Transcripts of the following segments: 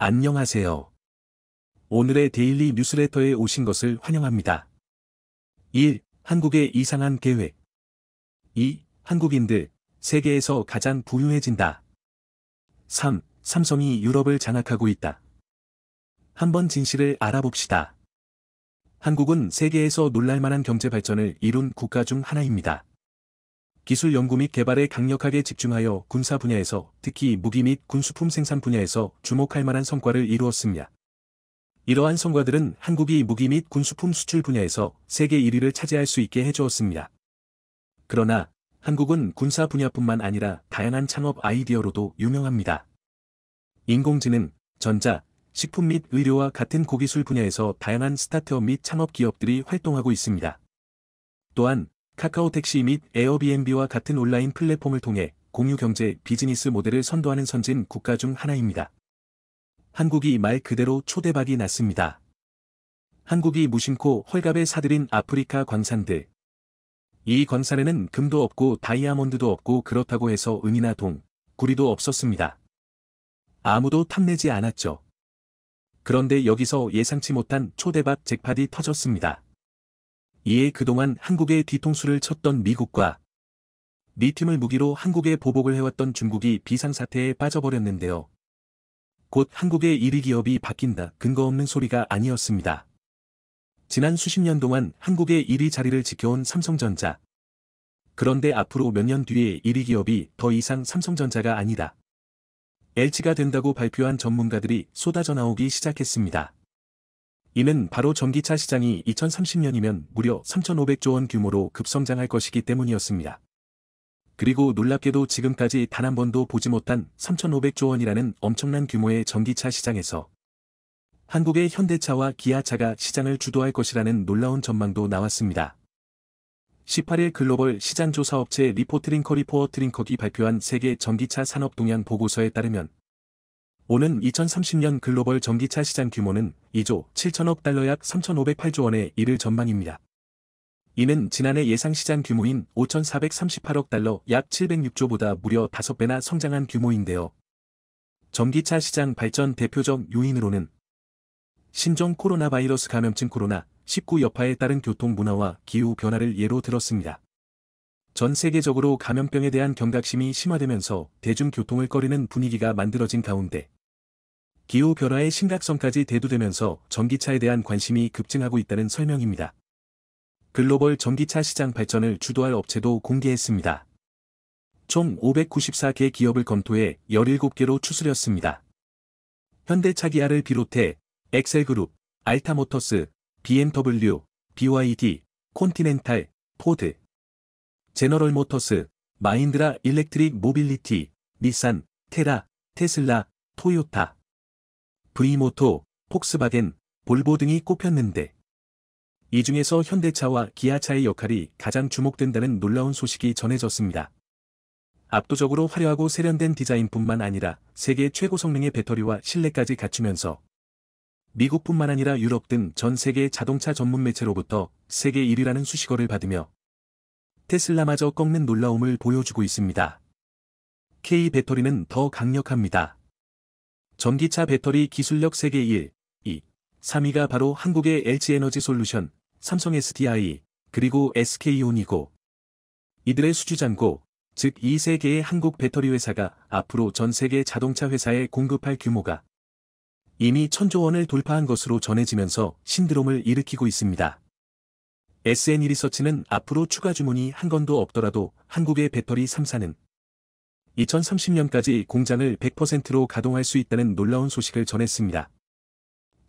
안녕하세요. 오늘의 데일리 뉴스레터에 오신 것을 환영합니다. 1. 한국의 이상한 계획 2. 한국인들, 세계에서 가장 부유해진다. 3. 삼성이 유럽을 장악하고 있다. 한번 진실을 알아봅시다. 한국은 세계에서 놀랄만한 경제 발전을 이룬 국가 중 하나입니다. 기술 연구 및 개발에 강력하게 집중하여 군사 분야에서 특히 무기 및 군수품 생산 분야에서 주목할 만한 성과를 이루었습니다. 이러한 성과들은 한국이 무기 및 군수품 수출 분야에서 세계 1위를 차지할 수 있게 해주었습니다. 그러나 한국은 군사 분야뿐만 아니라 다양한 창업 아이디어로도 유명합니다. 인공지능, 전자, 식품 및 의료와 같은 고기술 분야에서 다양한 스타트업 및 창업 기업들이 활동하고 있습니다. 또한 카카오 택시 및 에어비앤비와 같은 온라인 플랫폼을 통해 공유 경제 비즈니스 모델을 선도하는 선진 국가 중 하나입니다. 한국이 말 그대로 초대박이 났습니다. 한국이 무심코 헐값에 사들인 아프리카 광산들. 이 광산에는 금도 없고 다이아몬드도 없고 그렇다고 해서 은이나 동, 구리도 없었습니다. 아무도 탐내지 않았죠. 그런데 여기서 예상치 못한 초대박 잭팟이 터졌습니다. 이에 그동안 한국의 뒤통수를 쳤던 미국과 리팀을 무기로 한국에 보복을 해왔던 중국이 비상사태에 빠져버렸는데요. 곧 한국의 1위 기업이 바뀐다 근거 없는 소리가 아니었습니다. 지난 수십 년 동안 한국의 1위 자리를 지켜온 삼성전자. 그런데 앞으로 몇 년 뒤에 1위 기업이 더 이상 삼성전자가 아니다. 엘치가 된다고 발표한 전문가들이 쏟아져 나오기 시작했습니다. 이는 바로 전기차 시장이 2030년이면 무려 3,500조 원 규모로 급성장할 것이기 때문이었습니다. 그리고 놀랍게도 지금까지 단 한 번도 보지 못한 3,500조 원이라는 엄청난 규모의 전기차 시장에서 한국의 현대차와 기아차가 시장을 주도할 것이라는 놀라운 전망도 나왔습니다. 18일 글로벌 시장조사업체 리포트링커 리포어트링커기 발표한 세계 전기차 산업 동향 보고서에 따르면 오는 2030년 글로벌 전기차 시장 규모는 2조 7천억 달러 약 3,508조 원에 이를 전망입니다. 이는 지난해 예상 시장 규모인 5,438억 달러 약 706조보다 무려 5배나 성장한 규모인데요. 전기차 시장 발전 대표적 요인으로는 신종 코로나 바이러스 감염증 코로나 19 여파에 따른 교통 문화와 기후 변화를 예로 들었습니다. 전 세계적으로 감염병에 대한 경각심이 심화되면서 대중교통을 꺼리는 분위기가 만들어진 가운데 기후 변화의 심각성까지 대두되면서 전기차에 대한 관심이 급증하고 있다는 설명입니다. 글로벌 전기차 시장 발전을 주도할 업체도 공개했습니다. 총 594개 기업을 검토해 17개로 추스렸습니다. 현대차기아를 비롯해 엑셀그룹, 알타모터스, BMW, BYD, 콘티넨탈, 포드, 제너럴모터스, 마인드라 일렉트릭 모빌리티, 닛산, 테라, 테슬라, 토요타, V모토, 폭스바겐, 볼보 등이 꼽혔는데 이 중에서 현대차와 기아차의 역할이 가장 주목된다는 놀라운 소식이 전해졌습니다. 압도적으로 화려하고 세련된 디자인뿐만 아니라 세계 최고 성능의 배터리와 실내까지 갖추면서 미국뿐만 아니라 유럽 등 전 세계 자동차 전문 매체로부터 세계 1위라는 수식어를 받으며 테슬라마저 꺾는 놀라움을 보여주고 있습니다. K 배터리는 더 강력합니다. 전기차 배터리 기술력 세계 1, 2, 3위가 바로 한국의 LG에너지 솔루션, 삼성 SDI, 그리고 SK온이고 이들의 수주장고즉 이세계의 한국 배터리 회사가 앞으로 전 세계 자동차 회사에 공급할 규모가 이미 천조 원을 돌파한 것으로 전해지면서 신드롬을 일으키고 있습니다. SN 리서치는 앞으로 추가 주문이 한 건도 없더라도 한국의 배터리 3사는 2030년까지 공장을 100%로 가동할 수 있다는 놀라운 소식을 전했습니다.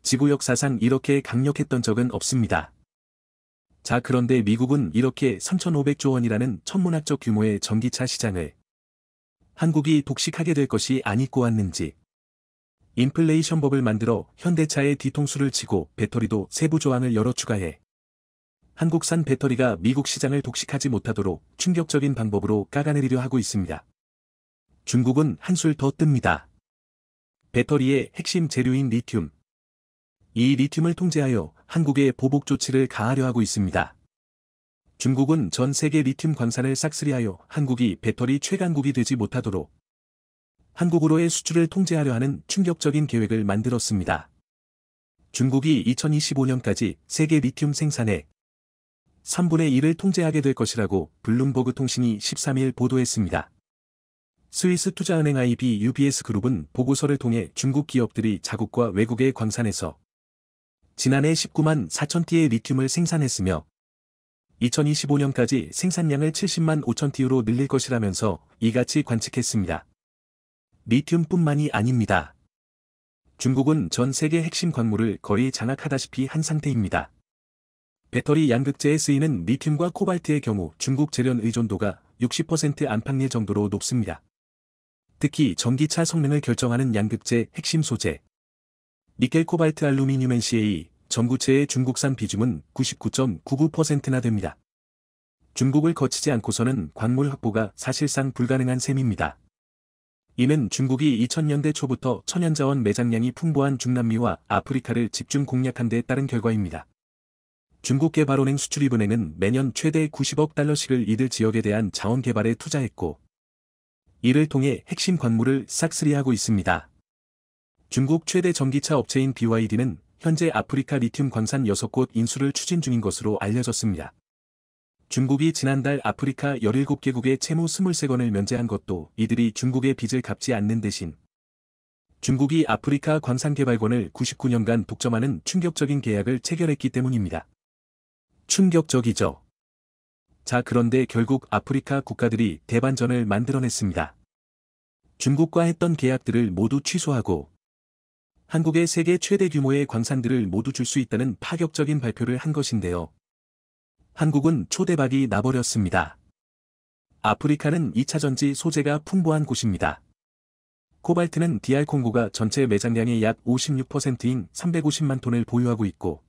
지구 역사상 이렇게 강력했던 적은 없습니다. 자 그런데 미국은 이렇게 3,500조 원이라는 천문학적 규모의 전기차 시장을 한국이 독식하게 될 것이 아니고 왔는지 인플레이션 법을 만들어 현대차의 뒤통수를 치고 배터리도 세부 조항을 열어 추가해 한국산 배터리가 미국 시장을 독식하지 못하도록 충격적인 방법으로 깎아내리려 하고 있습니다. 중국은 한술 더 뜹니다. 배터리의 핵심 재료인 리튬. 이 리튬을 통제하여 한국의 보복 조치를 가하려 하고 있습니다. 중국은 전 세계 리튬 광산을 싹쓸이하여 한국이 배터리 최강국이 되지 못하도록 한국으로의 수출을 통제하려 하는 충격적인 계획을 만들었습니다. 중국이 2025년까지 세계 리튬 생산의 3분의 1을 통제하게 될 것이라고 블룸버그 통신이 13일 보도했습니다. 스위스 투자은행 IB UBS 그룹은 보고서를 통해 중국 기업들이 자국과 외국의 광산에서 지난해 19만 4천 티의 리튬을 생산했으며 2025년까지 생산량을 70만 5천 티로 늘릴 것이라면서 이같이 관측했습니다. 리튬뿐만이 아닙니다. 중국은 전 세계 핵심 광물을 거의 장악하다시피 한 상태입니다. 배터리 양극재에 쓰이는 리튬과 코발트의 경우 중국 재련 의존도가 60% 안팎일 정도로 높습니다. 특히 전기차 성능을 결정하는 양극재 핵심 소재 니켈 코발트 알루미늄 NCA e 전구체의 중국산 비중은 99.99%나 됩니다. 중국을 거치지 않고서는 광물 확보가 사실상 불가능한 셈입니다. 이는 중국이 2000년대 초부터 천연자원 매장량이 풍부한 중남미와 아프리카를 집중 공략한 데 따른 결과입니다. 중국 개발은행 수출입은행은 매년 최대 90억 달러씩을 이들 지역에 대한 자원 개발에 투자했고 이를 통해 핵심 관물을 싹쓸이하고 있습니다. 중국 최대 전기차 업체인 BYD는 현재 아프리카 리튬 광산 6곳 인수를 추진 중인 것으로 알려졌습니다. 중국이 지난달 아프리카 17개국의 채무 23건을 면제한 것도 이들이 중국의 빚을 갚지 않는 대신 중국이 아프리카 광산개발권을 99년간 독점하는 충격적인 계약을 체결했기 때문입니다. 충격적이죠. 자 그런데 결국 아프리카 국가들이 대반전을 만들어냈습니다. 중국과 했던 계약들을 모두 취소하고 한국의 세계 최대 규모의 광산들을 모두 줄 수 있다는 파격적인 발표를 한 것인데요. 한국은 초대박이 나버렸습니다. 아프리카는 2차전지 소재가 풍부한 곳입니다. 코발트는 디알 콩고가 전체 매장량의 약 56%인 350만 톤을 보유하고 있고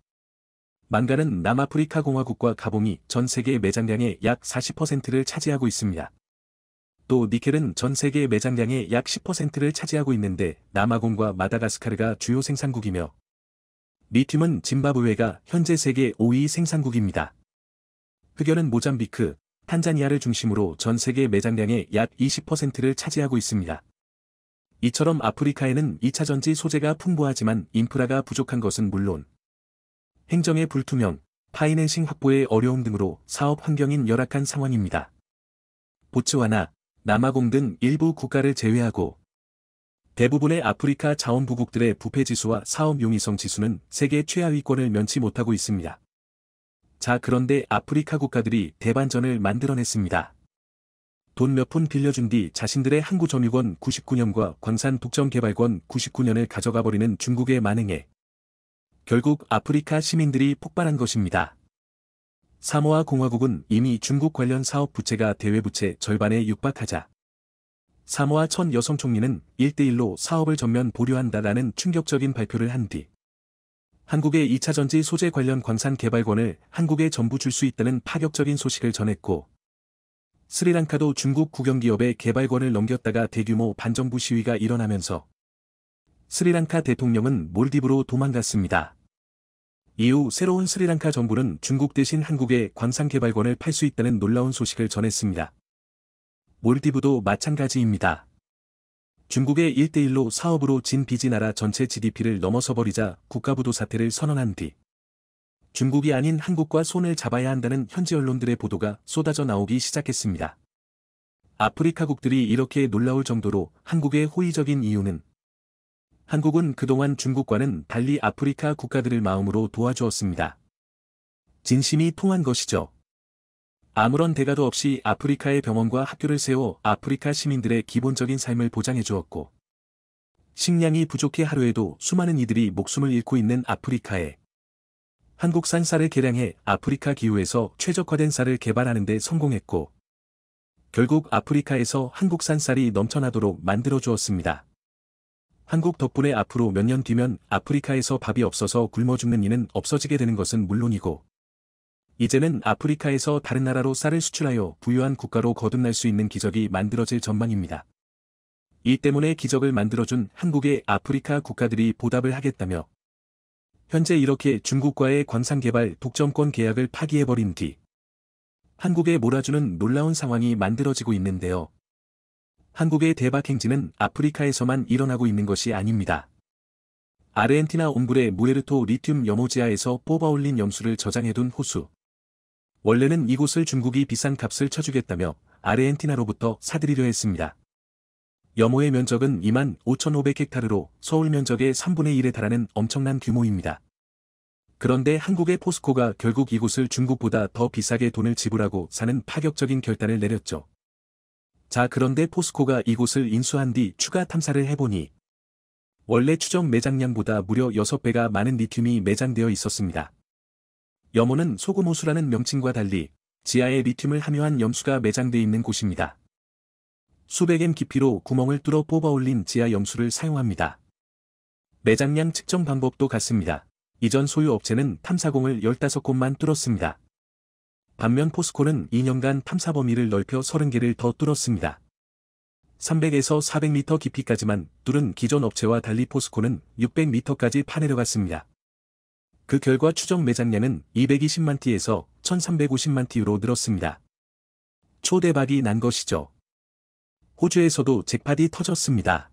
망가는 남아프리카 공화국과 가봉이 전 세계 매장량의 약 40%를 차지하고 있습니다. 또 니켈은 전 세계 매장량의 약 10%를 차지하고 있는데 남아공과 마다가스카르가 주요 생산국이며 리튬은 짐바브웨가 현재 세계 5위 생산국입니다. 흑연은 모잠비크, 탄자니아를 중심으로 전 세계 매장량의 약 20%를 차지하고 있습니다. 이처럼 아프리카에는 2차전지 소재가 풍부하지만 인프라가 부족한 것은 물론 행정의 불투명, 파이낸싱 확보의 어려움 등으로 사업 환경인 열악한 상황입니다. 보츠와나, 남아공 등 일부 국가를 제외하고 대부분의 아프리카 자원부국들의 부패지수와 사업 용이성 지수는 세계 최하위권을 면치 못하고 있습니다. 자 그런데 아프리카 국가들이 대반전을 만들어냈습니다. 돈 몇 푼 빌려준 뒤 자신들의 항구점유권 99년과 광산 독점개발권 99년을 가져가버리는 중국의 만행에 결국 아프리카 시민들이 폭발한 것입니다. 사모아 공화국은 이미 중국 관련 사업 부채가 대외 부채 절반에 육박하자 사모아 천 여성 총리는 1대1로 사업을 전면 보류한다라는 충격적인 발표를 한 뒤 한국의 2차 전지 소재 관련 광산 개발권을 한국에 전부 줄 수 있다는 파격적인 소식을 전했고 스리랑카도 중국 국영기업의 개발권을 넘겼다가 대규모 반정부 시위가 일어나면서 스리랑카 대통령은 몰디브로 도망갔습니다. 이후 새로운 스리랑카 정부는 중국 대신 한국의 광산개발권을 팔 수 있다는 놀라운 소식을 전했습니다. 몰디브도 마찬가지입니다. 중국의 1대1로 사업으로 진 비지 나라 전체 GDP를 넘어서 버리자 국가부도 사태를 선언한 뒤 중국이 아닌 한국과 손을 잡아야 한다는 현지 언론들의 보도가 쏟아져 나오기 시작했습니다. 아프리카국들이 이렇게 놀라울 정도로 한국의 호의적인 이유는 한국은 그동안 중국과는 달리 아프리카 국가들을 마음으로 도와주었습니다. 진심이 통한 것이죠. 아무런 대가도 없이 아프리카의 병원과 학교를 세워 아프리카 시민들의 기본적인 삶을 보장해 주었고 식량이 부족해 하루에도 수많은 이들이 목숨을 잃고 있는 아프리카에 한국산 쌀을 개량해 아프리카 기후에서 최적화된 쌀을 개발하는 데 성공했고 결국 아프리카에서 한국산 쌀이 넘쳐나도록 만들어 주었습니다. 한국 덕분에 앞으로 몇 년 뒤면 아프리카에서 밥이 없어서 굶어 죽는 이는 없어지게 되는 것은 물론이고 이제는 아프리카에서 다른 나라로 쌀을 수출하여 부유한 국가로 거듭날 수 있는 기적이 만들어질 전망입니다. 이 때문에 기적을 만들어준 한국의 아프리카 국가들이 보답을 하겠다며 현재 이렇게 중국과의 관상개발 독점권 계약을 파기해버린 뒤 한국에 몰아주는 놀라운 상황이 만들어지고 있는데요. 한국의 대박 행진은 아프리카에서만 일어나고 있는 것이 아닙니다. 아르헨티나 옴불의 무에르토 리튬 염호지아에서 뽑아올린 염수를 저장해둔 호수. 원래는 이곳을 중국이 비싼 값을 쳐주겠다며 아르헨티나로부터 사들이려 했습니다. 염호의 면적은 2만 5,500헥타르로 서울 면적의 3분의 1에 달하는 엄청난 규모입니다. 그런데 한국의 포스코가 결국 이곳을 중국보다 더 비싸게 돈을 지불하고 사는 파격적인 결단을 내렸죠. 자 그런데 포스코가 이곳을 인수한 뒤 추가 탐사를 해보니 원래 추정 매장량보다 무려 6배가 많은 리튬이 매장되어 있었습니다. 염호는 소금호수라는 명칭과 달리 지하에 리튬을 함유한 염수가 매장되어 있는 곳입니다. 수백 m 깊이로 구멍을 뚫어 뽑아올린 지하 염수를 사용합니다. 매장량 측정 방법도 같습니다. 이전 소유 업체는 탐사공을 15곳만 뚫었습니다. 반면 포스콜은 2년간 탐사 범위를 넓혀 30개를 더 뚫었습니다. 300에서 400m 깊이까지만 뚫은 기존 업체와 달리 포스코는 600m까지 파내려갔습니다. 그 결과 추정 매장량은 220만 티에서 1350만 티로 늘었습니다. 초대박이 난 것이죠. 호주에서도 잭팟이 터졌습니다.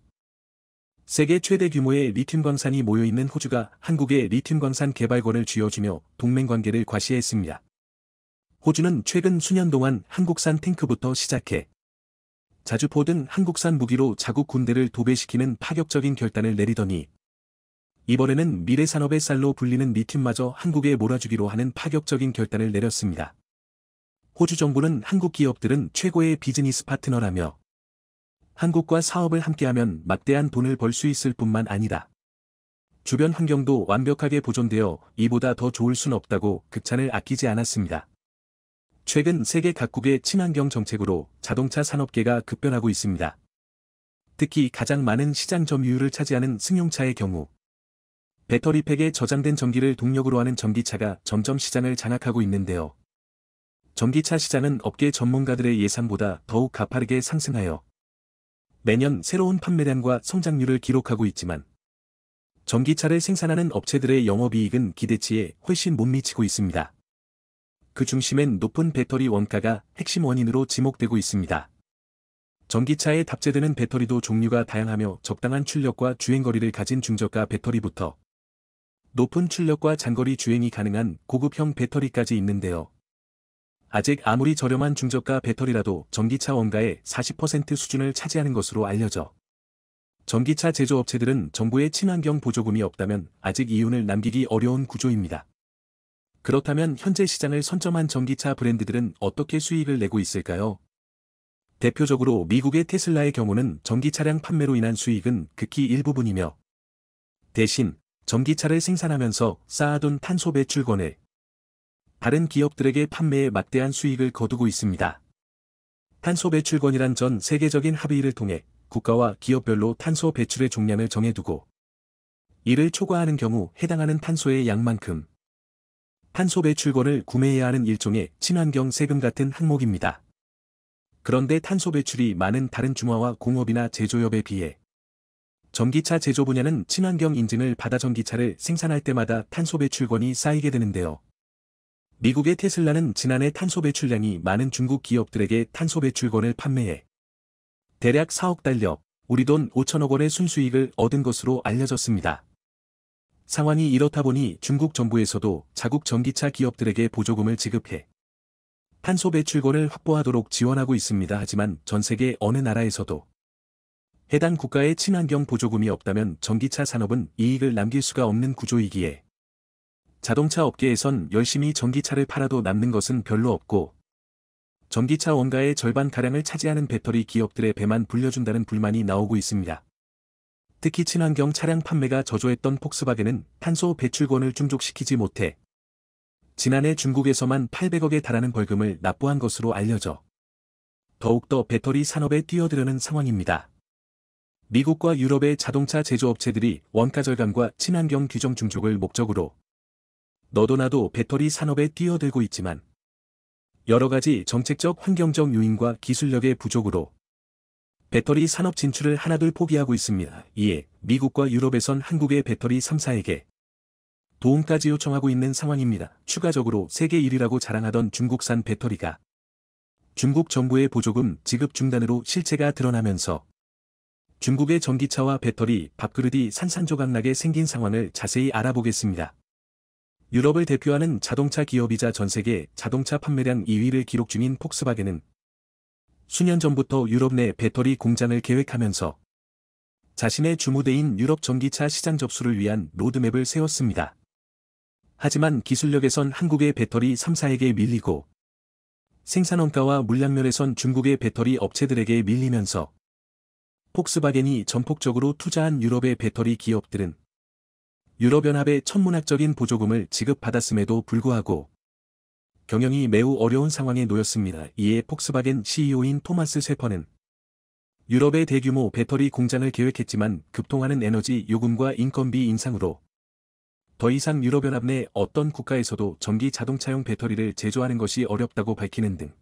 세계 최대 규모의 리튬 광산이 모여있는 호주가 한국의 리튬 광산 개발권을 쥐어주며 동맹관계를 과시했습니다. 호주는 최근 수년 동안 한국산 탱크부터 시작해 자주포 등 한국산 무기로 자국 군대를 도배시키는 파격적인 결단을 내리더니 이번에는 미래 산업의 쌀로 불리는 리튬마저 한국에 몰아주기로 하는 파격적인 결단을 내렸습니다. 호주 정부는 한국 기업들은 최고의 비즈니스 파트너라며 한국과 사업을 함께하면 막대한 돈을 벌 수 있을 뿐만 아니다. 주변 환경도 완벽하게 보존되어 이보다 더 좋을 순 없다고 극찬을 아끼지 않았습니다. 최근 세계 각국의 친환경 정책으로 자동차 산업계가 급변하고 있습니다. 특히 가장 많은 시장 점유율을 차지하는 승용차의 경우 배터리팩에 저장된 전기를 동력으로 하는 전기차가 점점 시장을 장악하고 있는데요. 전기차 시장은 업계 전문가들의 예상보다 더욱 가파르게 상승하여 매년 새로운 판매량과 성장률을 기록하고 있지만 전기차를 생산하는 업체들의 영업이익은 기대치에 훨씬 못 미치고 있습니다. 그 중심엔 높은 배터리 원가가 핵심 원인으로 지목되고 있습니다. 전기차에 탑재되는 배터리도 종류가 다양하며 적당한 출력과 주행거리를 가진 중저가 배터리부터 높은 출력과 장거리 주행이 가능한 고급형 배터리까지 있는데요. 아직 아무리 저렴한 중저가 배터리라도 전기차 원가의 40% 수준을 차지하는 것으로 알려져 전기차 제조업체들은 정부의 친환경 보조금이 없다면 아직 이윤을 남기기 어려운 구조입니다. 그렇다면 현재 시장을 선점한 전기차 브랜드들은 어떻게 수익을 내고 있을까요? 대표적으로 미국의 테슬라의 경우는 전기차량 판매로 인한 수익은 극히 일부분이며 대신 전기차를 생산하면서 쌓아둔 탄소 배출권을 다른 기업들에게 판매에 맞대한 수익을 거두고 있습니다. 탄소 배출권이란 전 세계적인 합의를 통해 국가와 기업별로 탄소 배출의 종량을 정해두고 이를 초과하는 경우 해당하는 탄소의 양만큼 탄소 배출권을 구매해야 하는 일종의 친환경 세금 같은 항목입니다. 그런데 탄소 배출이 많은 다른 중화와 공업이나 제조업에 비해 전기차 제조 분야는 친환경 인증을 받아 전기차를 생산할 때마다 탄소 배출권이 쌓이게 되는데요. 미국의 테슬라는 지난해 탄소 배출량이 많은 중국 기업들에게 탄소 배출권을 판매해 대략 4억 달러, 우리 돈 5천억 원의 순수익을 얻은 것으로 알려졌습니다. 상황이 이렇다 보니 중국 정부에서도 자국 전기차 기업들에게 보조금을 지급해 탄소 배출권를 확보하도록 지원하고 있습니다. 하지만 전 세계 어느 나라에서도 해당 국가의 친환경 보조금이 없다면 전기차 산업은 이익을 남길 수가 없는 구조이기에 자동차 업계에선 열심히 전기차를 팔아도 남는 것은 별로 없고 전기차 원가의 절반가량을 차지하는 배터리 기업들의 배만 불려준다는 불만이 나오고 있습니다. 특히 친환경 차량 판매가 저조했던 폭스바겐은 탄소 배출권을 충족시키지 못해 지난해 중국에서만 800억에 달하는 벌금을 납부한 것으로 알려져 더욱더 배터리 산업에 뛰어들려는 상황입니다. 미국과 유럽의 자동차 제조업체들이 원가 절감과 친환경 규정 중촉을 목적으로 너도나도 배터리 산업에 뛰어들고 있지만 여러 가지 정책적 환경적 요인과 기술력의 부족으로 배터리 산업 진출을 하나둘 포기하고 있습니다. 이에 미국과 유럽에선 한국의 배터리 3사에게 도움까지 요청하고 있는 상황입니다. 추가적으로 세계 1위라고 자랑하던 중국산 배터리가 중국 정부의 보조금 지급 중단으로 실체가 드러나면서 중국의 전기차와 배터리, 밥그릇이 산산조각나게 생긴 상황을 자세히 알아보겠습니다. 유럽을 대표하는 자동차 기업이자 전세계 자동차 판매량 2위를 기록 중인 폭스바겐은 수년 전부터 유럽 내 배터리 공장을 계획하면서 자신의 주무대인 유럽 전기차 시장 접수를 위한 로드맵을 세웠습니다. 하지만 기술력에선 한국의 배터리 3사에게 밀리고 생산원가와 물량면에선 중국의 배터리 업체들에게 밀리면서 폭스바겐이 전폭적으로 투자한 유럽의 배터리 기업들은 유럽연합의 천문학적인 보조금을 지급받았음에도 불구하고 경영이 매우 어려운 상황에 놓였습니다. 이에 폭스바겐 CEO인 토마스 셰퍼는 유럽의 대규모 배터리 공장을 계획했지만 급통하는 에너지 요금과 인건비 인상으로 더 이상 유럽연합 내 어떤 국가에서도 전기 자동차용 배터리를 제조하는 것이 어렵다고 밝히는 등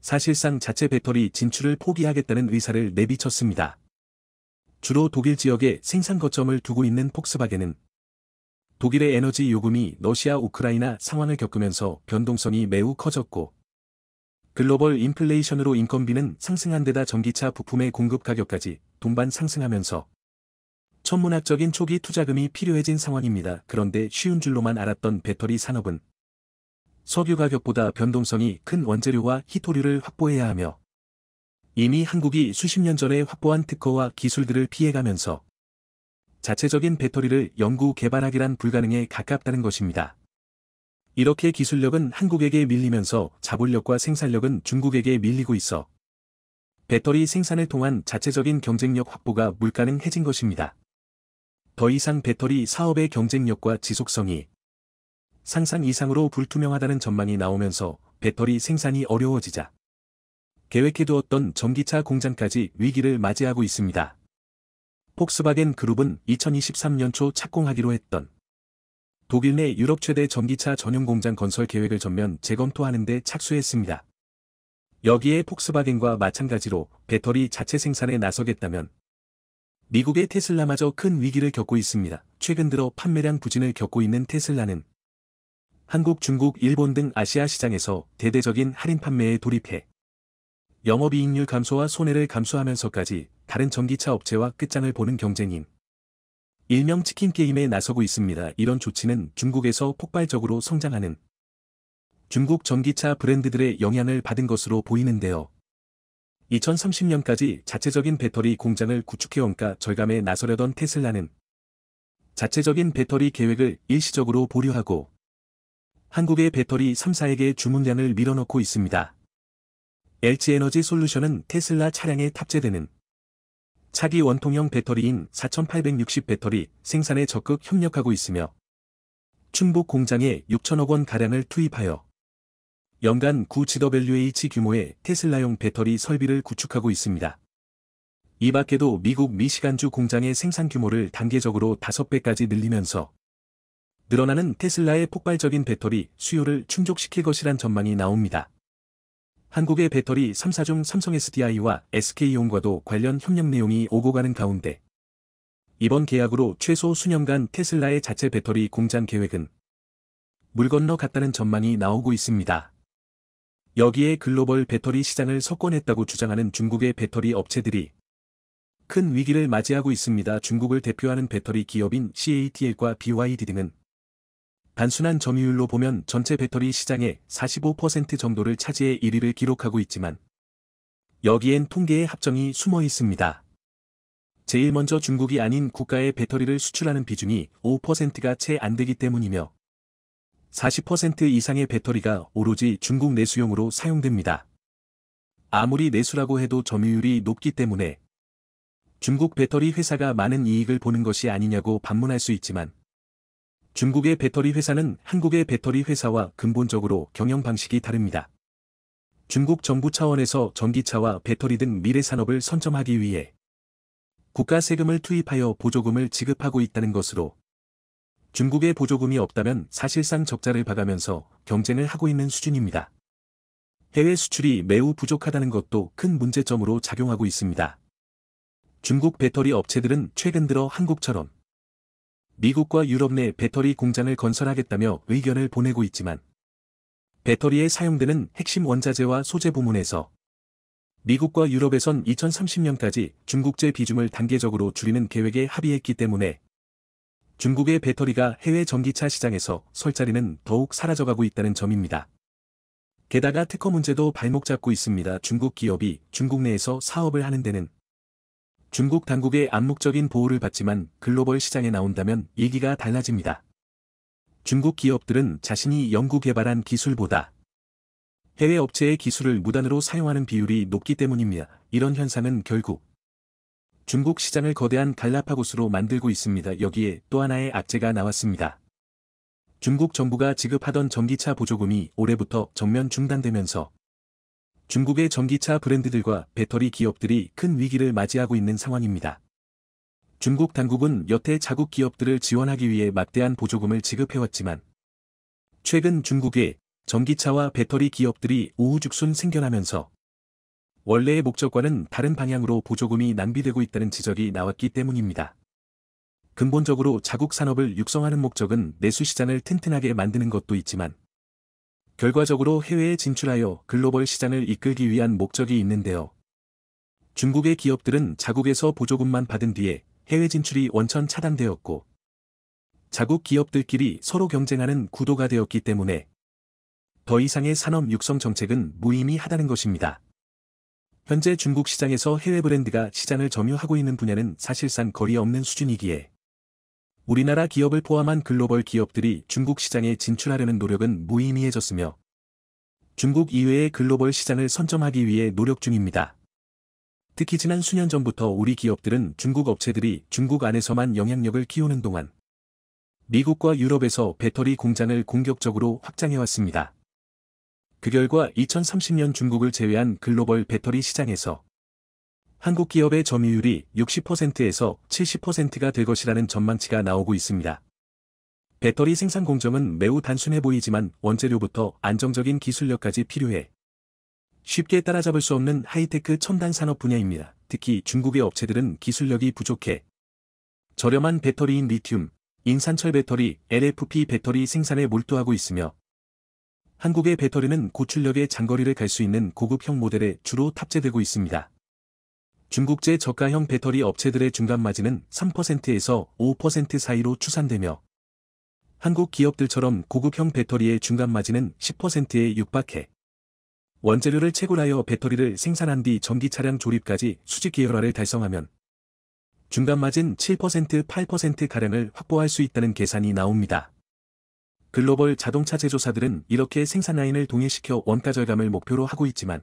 사실상 자체 배터리 진출을 포기하겠다는 의사를 내비쳤습니다. 주로 독일 지역에 생산 거점을 두고 있는 폭스바겐은 독일의 에너지 요금이 러시아 우크라이나 상황을 겪으면서 변동성이 매우 커졌고 글로벌 인플레이션으로 인건비는 상승한 데다 전기차 부품의 공급 가격까지 동반 상승하면서 천문학적인 초기 투자금이 필요해진 상황입니다. 그런데 쉬운 줄로만 알았던 배터리 산업은 석유 가격보다 변동성이 큰 원재료와 희토류를 확보해야 하며 이미 한국이 수십 년 전에 확보한 특허와 기술들을 피해가면서 자체적인 배터리를 연구 개발하기란 불가능에 가깝다는 것입니다. 이렇게 기술력은 한국에게 밀리면서 자본력과 생산력은 중국에게 밀리고 있어 배터리 생산을 통한 자체적인 경쟁력 확보가 불가능해진 것입니다. 더 이상 배터리 사업의 경쟁력과 지속성이 상상 이상으로 불투명하다는 전망이 나오면서 배터리 생산이 어려워지자 계획해두었던 전기차 공장까지 위기를 맞이하고 있습니다. 폭스바겐 그룹은 2023년 초 착공하기로 했던 독일 내 유럽 최대 전기차 전용 공장 건설 계획을 전면 재검토하는 데 착수했습니다. 여기에 폭스바겐과 마찬가지로 배터리 자체 생산에 나서겠다면 미국의 테슬라마저 큰 위기를 겪고 있습니다. 최근 들어 판매량 부진을 겪고 있는 테슬라는 한국, 중국, 일본 등 아시아 시장에서 대대적인 할인 판매에 돌입해 영업이익률 감소와 손해를 감수하면서까지 다른 전기차 업체와 끝장을 보는 경쟁인 일명 치킨게임에 나서고 있습니다. 이런 조치는 중국에서 폭발적으로 성장하는 중국 전기차 브랜드들의 영향을 받은 것으로 보이는데요. 2030년까지 자체적인 배터리 공장을 구축해온가 절감에 나서려던 테슬라는 자체적인 배터리 계획을 일시적으로 보류하고 한국의 배터리 3사에게 주문량을 밀어넣고 있습니다. LG에너지 솔루션은 테슬라 차량에 탑재되는 차기 원통형 배터리인 4860 배터리 생산에 적극 협력하고 있으며 충북 공장에 6천억 원 가량을 투입하여 연간 9GWh 규모의 테슬라용 배터리 설비를 구축하고 있습니다. 이 밖에도 미국 미시간주 공장의 생산 규모를 단계적으로 5배까지 늘리면서 늘어나는 테슬라의 폭발적인 배터리 수요를 충족시킬 것이란 전망이 나옵니다. 한국의 배터리 3사 중 삼성 SDI와 SK온과도 관련 협력 내용이 오고 가는 가운데 이번 계약으로 최소 수년간 테슬라의 자체 배터리 공장 계획은 물 건너 갔다는 전망이 나오고 있습니다. 여기에 글로벌 배터리 시장을 석권했다고 주장하는 중국의 배터리 업체들이 큰 위기를 맞이하고 있습니다. 중국을 대표하는 배터리 기업인 CATL과 BYD 등은 단순한 점유율로 보면 전체 배터리 시장의 45% 정도를 차지해 1위를 기록하고 있지만 여기엔 통계의 합정이 숨어 있습니다. 제일 먼저 중국이 아닌 국가의 배터리를 수출하는 비중이 5%가 채 안 되기 때문이며 40% 이상의 배터리가 오로지 중국 내수용으로 사용됩니다. 아무리 내수라고 해도 점유율이 높기 때문에 중국 배터리 회사가 많은 이익을 보는 것이 아니냐고 반문할 수 있지만 중국의 배터리 회사는 한국의 배터리 회사와 근본적으로 경영 방식이 다릅니다. 중국 정부 차원에서 전기차와 배터리 등 미래 산업을 선점하기 위해 국가 세금을 투입하여 보조금을 지급하고 있다는 것으로 중국의 보조금이 없다면 사실상 적자를 받으면서 경쟁을 하고 있는 수준입니다. 해외 수출이 매우 부족하다는 것도 큰 문제점으로 작용하고 있습니다. 중국 배터리 업체들은 최근 들어 한국처럼 미국과 유럽 내 배터리 공장을 건설하겠다며 의견을 보내고 있지만 배터리에 사용되는 핵심 원자재와 소재 부문에서 미국과 유럽에선 2030년까지 중국제 비중을 단계적으로 줄이는 계획에 합의했기 때문에 중국의 배터리가 해외 전기차 시장에서 설 자리는 더욱 사라져가고 있다는 점입니다. 게다가 특허 문제도 발목 잡고 있습니다. 중국 기업이 중국 내에서 사업을 하는 데는 중국 당국의 암묵적인 보호를 받지만 글로벌 시장에 나온다면 얘기가 달라집니다. 중국 기업들은 자신이 연구 개발한 기술보다 해외 업체의 기술을 무단으로 사용하는 비율이 높기 때문입니다. 이런 현상은 결국 중국 시장을 거대한 갈라파고스로 만들고 있습니다. 여기에 또 하나의 악재가 나왔습니다. 중국 정부가 지급하던 전기차 보조금이 올해부터 전면 중단되면서 중국의 전기차 브랜드들과 배터리 기업들이 큰 위기를 맞이하고 있는 상황입니다. 중국 당국은 여태 자국 기업들을 지원하기 위해 막대한 보조금을 지급해왔지만 최근 중국의 전기차와 배터리 기업들이 우후죽순 생겨나면서 원래의 목적과는 다른 방향으로 보조금이 낭비되고 있다는 지적이 나왔기 때문입니다. 근본적으로 자국 산업을 육성하는 목적은 내수 시장을 튼튼하게 만드는 것도 있지만 결과적으로 해외에 진출하여 글로벌 시장을 이끌기 위한 목적이 있는데요. 중국의 기업들은 자국에서 보조금만 받은 뒤에 해외 진출이 원천 차단되었고 자국 기업들끼리 서로 경쟁하는 구도가 되었기 때문에 더 이상의 산업 육성 정책은 무의미하다는 것입니다. 현재 중국 시장에서 해외 브랜드가 시장을 점유하고 있는 분야는 사실상 거리 없는 수준이기에 우리나라 기업을 포함한 글로벌 기업들이 중국 시장에 진출하려는 노력은 무의미해졌으며 중국 이외의 글로벌 시장을 선점하기 위해 노력 중입니다. 특히 지난 수년 전부터 우리 기업들은 중국 업체들이 중국 안에서만 영향력을 키우는 동안 미국과 유럽에서 배터리 공장을 공격적으로 확장해왔습니다. 그 결과 2030년 중국을 제외한 글로벌 배터리 시장에서 한국 기업의 점유율이 60%에서 70%가 될 것이라는 전망치가 나오고 있습니다. 배터리 생산 공정은 매우 단순해 보이지만 원재료부터 안정적인 기술력까지 필요해 쉽게 따라잡을 수 없는 하이테크 첨단 산업 분야입니다. 특히 중국의 업체들은 기술력이 부족해 저렴한 배터리인 리튬, 인산철 배터리, LFP 배터리 생산에 몰두하고 있으며 한국의 배터리는 고출력의 장거리를 갈 수 있는 고급형 모델에 주로 탑재되고 있습니다. 중국제 저가형 배터리 업체들의 중간 마진은 3%에서 5% 사이로 추산되며 한국 기업들처럼 고급형 배터리의 중간 마진은 10%에 육박해 원재료를 채굴하여 배터리를 생산한 뒤 전기차량 조립까지 수직 계열화를 달성하면 중간 마진 7% 8%가량을 확보할 수 있다는 계산이 나옵니다. 글로벌 자동차 제조사들은 이렇게 생산 라인을 동일시켜 원가 절감을 목표로 하고 있지만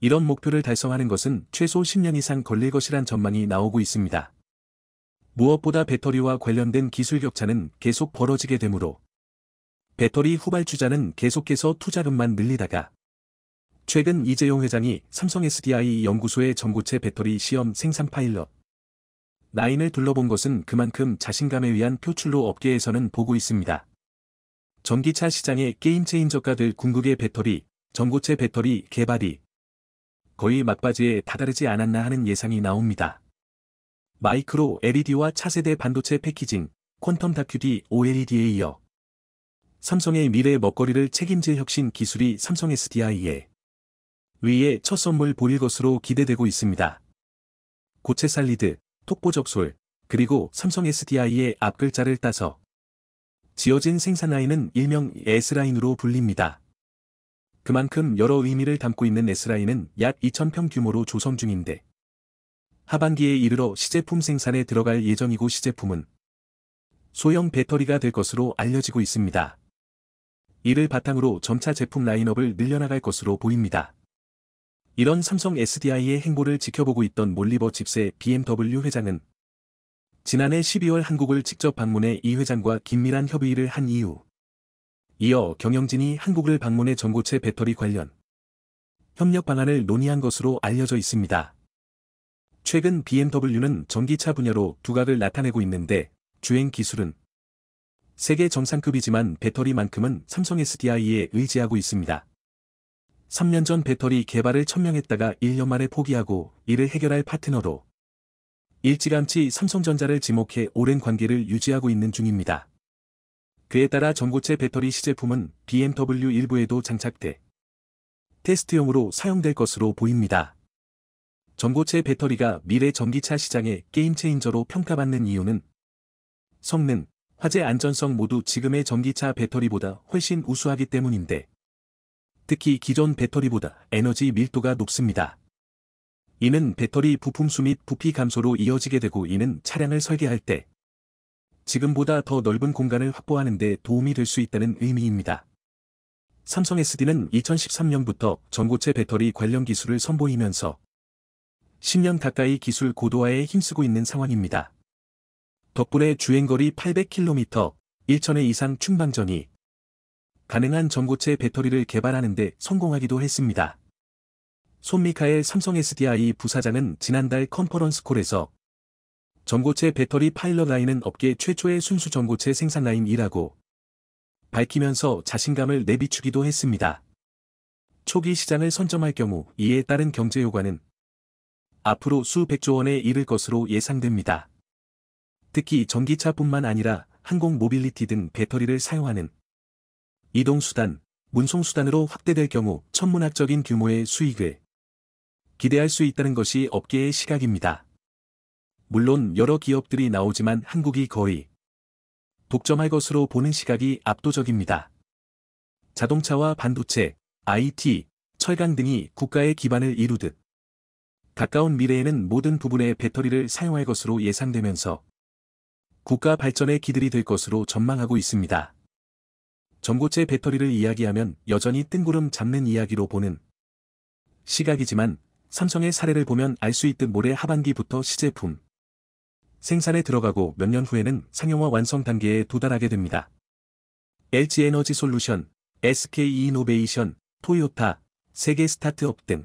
이런 목표를 달성하는 것은 최소 10년 이상 걸릴 것이란 전망이 나오고 있습니다. 무엇보다 배터리와 관련된 기술 격차는 계속 벌어지게 되므로 배터리 후발주자는 계속해서 투자금만 늘리다가 최근 이재용 회장이 삼성 SDI 연구소의 전고체 배터리 시험 생산 파일럿 라인을 둘러본 것은 그만큼 자신감에 의한 표출로 업계에서는 보고 있습니다. 전기차 시장의 게임 체인저가 될 궁극의 배터리, 전고체 배터리 개발이 거의 막바지에 다다르지 않았나 하는 예상이 나옵니다. 마이크로 LED와 차세대 반도체 패키징, 퀀텀 다큐디 OLED에 이어 삼성의 미래 먹거리를 책임질 혁신 기술이 삼성 SDI에 위에 첫 선물 보일 것으로 기대되고 있습니다. 고체 살리드, 톡보 적솔, 그리고 삼성 SDI의 앞글자를 따서 지어진 생산라인은 일명 S라인으로 불립니다. 그만큼 여러 의미를 담고 있는 S라인은 약 2,000평 규모로 조성 중인데 하반기에 이르러 시제품 생산에 들어갈 예정이고 시제품은 소형 배터리가 될 것으로 알려지고 있습니다. 이를 바탕으로 점차 제품 라인업을 늘려나갈 것으로 보입니다. 이런 삼성 SDI의 행보를 지켜보고 있던 몰리버 집세 BMW 회장은 지난해 12월 한국을 직접 방문해 이 회장과 긴밀한 협의를 한 이후 이어 경영진이 한국을 방문해 전고체 배터리 관련 협력 방안을 논의한 것으로 알려져 있습니다. 최근 BMW는 전기차 분야로 두각을 나타내고 있는데 주행 기술은 세계 정상급이지만 배터리만큼은 삼성 SDI에 의지하고 있습니다. 3년 전 배터리 개발을 천명했다가 1년 만에 포기하고 이를 해결할 파트너로 일찌감치 삼성전자를 지목해 오랜 관계를 유지하고 있는 중입니다. 그에 따라 전고체 배터리 시제품은 BMW 일부에도 장착돼 테스트용으로 사용될 것으로 보입니다. 전고체 배터리가 미래 전기차 시장의 게임체인저로 평가받는 이유는 성능, 화재 안전성 모두 지금의 전기차 배터리보다 훨씬 우수하기 때문인데 특히 기존 배터리보다 에너지 밀도가 높습니다. 이는 배터리 부품수 및 부피 감소로 이어지게 되고 이는 차량을 설계할 때 지금보다 더 넓은 공간을 확보하는 데 도움이 될 수 있다는 의미입니다. 삼성 SD는 2013년부터 전고체 배터리 관련 기술을 선보이면서 10년 가까이 기술 고도화에 힘쓰고 있는 상황입니다. 덕분에 주행거리 800km, 1천회 이상 충방전이 가능한 전고체 배터리를 개발하는 데 성공하기도 했습니다. 손미카의 삼성 SDI 부사장은 지난달 컨퍼런스콜에서 전고체 배터리 파일럿 라인은 업계 최초의 순수 전고체 생산 라인이라고 밝히면서 자신감을 내비추기도 했습니다. 초기 시장을 선점할 경우 이에 따른 경제 효과는 앞으로 수백조 원에 이를 것으로 예상됩니다. 특히 전기차뿐만 아니라 항공 모빌리티 등 배터리를 사용하는 이동수단, 문송수단으로 확대될 경우 천문학적인 규모의 수익을 기대할 수 있다는 것이 업계의 시각입니다. 물론 여러 기업들이 나오지만 한국이 거의 독점할 것으로 보는 시각이 압도적입니다. 자동차와 반도체, IT, 철강 등이 국가의 기반을 이루듯 가까운 미래에는 모든 부분의 배터리를 사용할 것으로 예상되면서 국가 발전의 기들이 될 것으로 전망하고 있습니다. 전고체 배터리를 이야기하면 여전히 뜬구름 잡는 이야기로 보는 시각이지만 삼성의 사례를 보면 알 수 있듯 모레 하반기부터 시제품, 생산에 들어가고 몇 년 후에는 상용화 완성 단계에 도달하게 됩니다. LG 에너지 솔루션, SK 이노베이션, 토요타, 세계 스타트업 등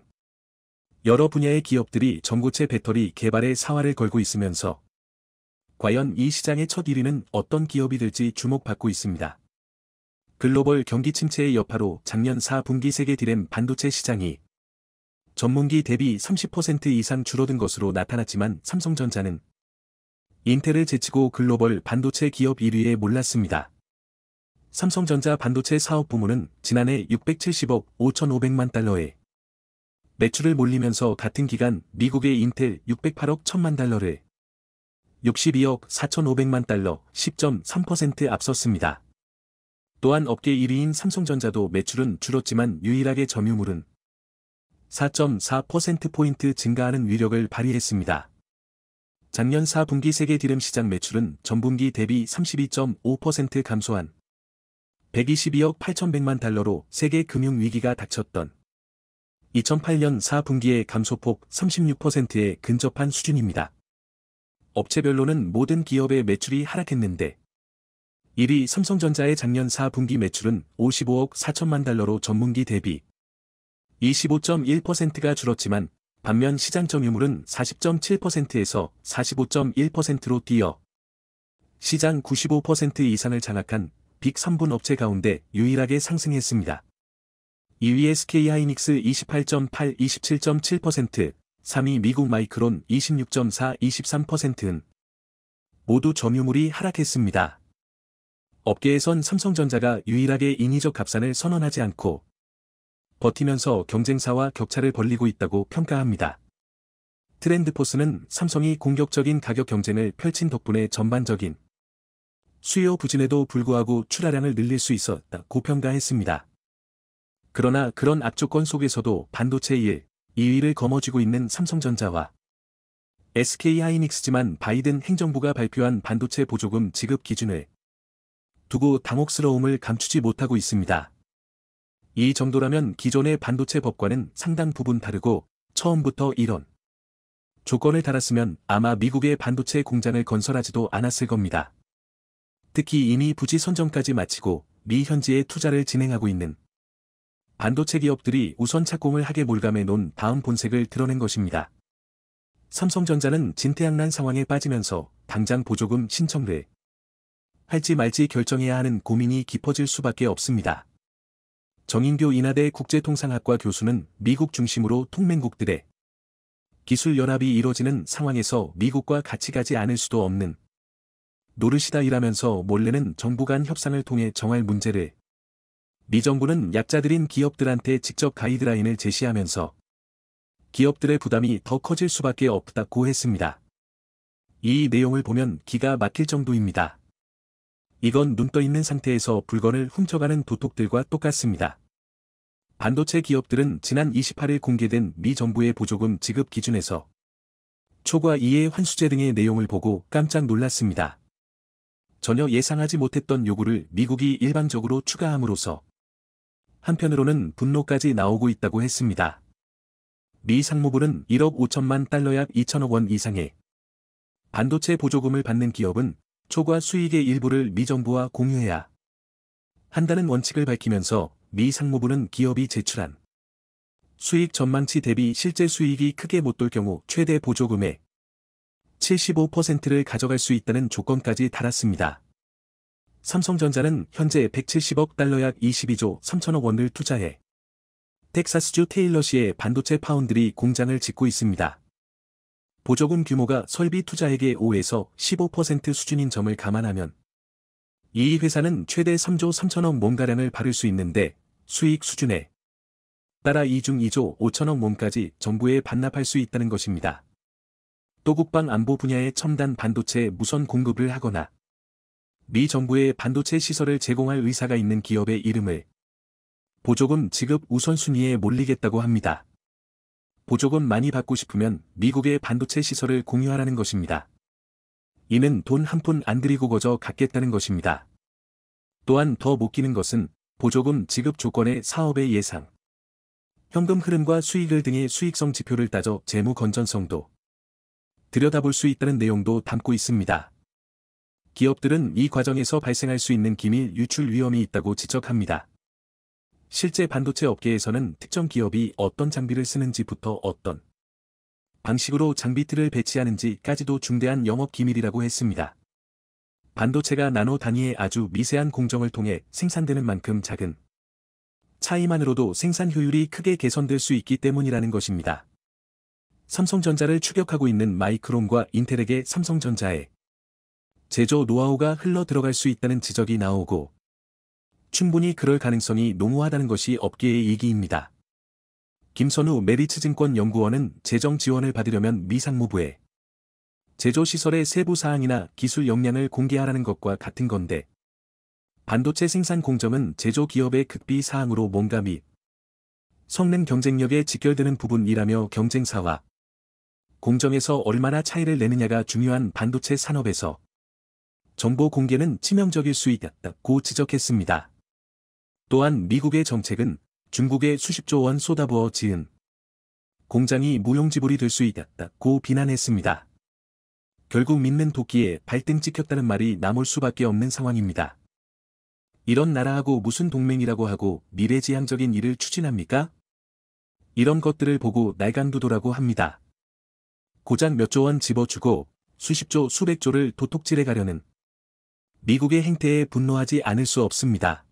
여러 분야의 기업들이 전고체 배터리 개발에 사활을 걸고 있으면서 과연 이 시장의 첫 1위는 어떤 기업이 될지 주목받고 있습니다. 글로벌 경기 침체의 여파로 작년 4분기 세계 디램 반도체 시장이 전문기 대비 30% 이상 줄어든 것으로 나타났지만 삼성전자는 인텔을 제치고 글로벌 반도체 기업 1위에 몰랐습니다. 삼성전자 반도체 사업 부문은 지난해 670억 5,500만 달러에 매출을 몰리면서 같은 기간 미국의 인텔 608억 1 0 0 0만 달러를 62억 4,500만 달러 10.3% 앞섰습니다. 또한 업계 1위인 삼성전자도 매출은 줄었지만 유일하게 점유물은 4.4%포인트 증가하는 위력을 발휘했습니다. 작년 4분기 세계 디램 시장 매출은 전분기 대비 32.5% 감소한 122억 8,100만 달러로 세계 금융위기가 닥쳤던 2008년 4분기의 감소폭 36%에 근접한 수준입니다. 업체별로는 모든 기업의 매출이 하락했는데 1위 삼성전자의 작년 4분기 매출은 55억 4천만 달러로 전분기 대비 25.1%가 줄었지만 반면 시장 점유물은 40.7%에서 45.1%로 뛰어 시장 95% 이상을 장악한 빅 3분 업체 가운데 유일하게 상승했습니다. 2위 SK하이닉스 28.8, 27.7%, 3위 미국 마이크론 26.4, 23%은 모두 점유물이 하락했습니다. 업계에선 삼성전자가 유일하게 인위적 합산을 선언하지 않고 버티면서 경쟁사와 격차를 벌리고 있다고 평가합니다. 트렌드포스는 삼성이 공격적인 가격 경쟁을 펼친 덕분에 전반적인 수요 부진에도 불구하고 출하량을 늘릴 수 있었다고 평가했습니다. 그러나 그런 압조건 속에서도 반도체 1, 2위를 거머쥐고 있는 삼성전자와 SK하이닉스지만 바이든 행정부가 발표한 반도체 보조금 지급 기준을 두고 당혹스러움을 감추지 못하고 있습니다. 이 정도라면 기존의 반도체 법과는 상당 부분 다르고 처음부터 이런 조건을 달았으면 아마 미국의 반도체 공장을 건설하지도 않았을 겁니다. 특히 이미 부지 선정까지 마치고 미 현지에 투자를 진행하고 있는 반도체 기업들이 우선 착공을 하게 몰감해 놓은 다음 본색을 드러낸 것입니다. 삼성전자는 진태양난 상황에 빠지면서 당장 보조금 신청을 할지 말지 결정해야 하는 고민이 깊어질 수밖에 없습니다. 정인교 인하대 국제통상학과 교수는 미국 중심으로 통맹국들의 기술연합이 이뤄지는 상황에서 미국과 같이 가지 않을 수도 없는 노릇이다이라면서 몰래는 정부 간 협상을 통해 정할 문제를 미 정부는 약자들인 기업들한테 직접 가이드라인을 제시하면서 기업들의 부담이 더 커질 수밖에 없다고 했습니다. 이 내용을 보면 기가 막힐 정도입니다. 이건 눈떠 있는 상태에서 물건을 훔쳐가는 도둑들과 똑같습니다. 반도체 기업들은 지난 28일 공개된 미 정부의 보조금 지급 기준에서 초과 이해 환수제 등의 내용을 보고 깜짝 놀랐습니다. 전혀 예상하지 못했던 요구를 미국이 일방적으로 추가함으로써 한편으로는 분노까지 나오고 있다고 했습니다. 미 상무부는 1억 5천만 달러 약 2천억 원 이상의 반도체 보조금을 받는 기업은 초과 수익의 일부를 미 정부와 공유해야 한다는 원칙을 밝히면서 미 상무부는 기업이 제출한 수익 전망치 대비 실제 수익이 크게 못 돌 경우 최대 보조금의 75%를 가져갈 수 있다는 조건까지 달았습니다. 삼성전자는 현재 170억 달러 약 22조 3천억 원을 투자해 텍사스주 테일러시의 반도체 파운드리 공장을 짓고 있습니다. 보조금 규모가 설비 투자액의 5에서 15% 수준인 점을 감안하면 이 회사는 최대 3조 3천억 몸가량을 바를 수 있는데 수익 수준에 따라 2중 2조 5천억 몸까지 정부에 반납할 수 있다는 것입니다. 또 국방 안보 분야의 첨단 반도체 무선 공급을 하거나 미정부의 반도체 시설을 제공할 의사가 있는 기업의 이름을 보조금 지급 우선순위에 몰리겠다고 합니다. 보조금 많이 받고 싶으면 미국의 반도체 시설을 공유하라는 것입니다. 이는 돈 한 푼 안 들이고 거저 갖겠다는 것입니다. 또한 더 못 끼는 것은 보조금 지급 조건의 사업의 예상, 현금 흐름과 수익을 등의 수익성 지표를 따져 재무 건전성도 들여다볼 수 있다는 내용도 담고 있습니다. 기업들은 이 과정에서 발생할 수 있는 기밀 유출 위험이 있다고 지적합니다. 실제 반도체 업계에서는 특정 기업이 어떤 장비를 쓰는지부터 어떤 방식으로 장비틀을 배치하는지까지도 중대한 영업 기밀이라고 했습니다. 반도체가 나노 단위의 아주 미세한 공정을 통해 생산되는 만큼 작은 차이만으로도 생산 효율이 크게 개선될 수 있기 때문이라는 것입니다. 삼성전자를 추격하고 있는 마이크론과 인텔에게 삼성전자의 제조 노하우가 흘러 들어갈 수 있다는 지적이 나오고 충분히 그럴 가능성이 농후하다는 것이 업계의 얘기입니다 김선우 메리츠증권 연구원은 재정 지원을 받으려면 미상무부에 제조시설의 세부 사항이나 기술 역량을 공개하라는 것과 같은 건데 반도체 생산 공정은 제조기업의 극비 사항으로 뭔가 및 성능 경쟁력에 직결되는 부분이라며 경쟁사와 공정에서 얼마나 차이를 내느냐가 중요한 반도체 산업에서 정보 공개는 치명적일 수 있다고 지적했습니다. 또한 미국의 정책은 중국에 수십조 원 쏟아부어 지은 공장이 무용지물이 될 수 있다고 비난했습니다. 결국 믿는 도끼에 발등 찍혔다는 말이 남을 수밖에 없는 상황입니다. 이런 나라하고 무슨 동맹이라고 하고 미래지향적인 일을 추진합니까? 이런 것들을 보고 날간두도라고 합니다. 고작 몇조 원 집어주고 수십조 수백조를 도둑질해 가려는 미국의 행태에 분노하지 않을 수 없습니다.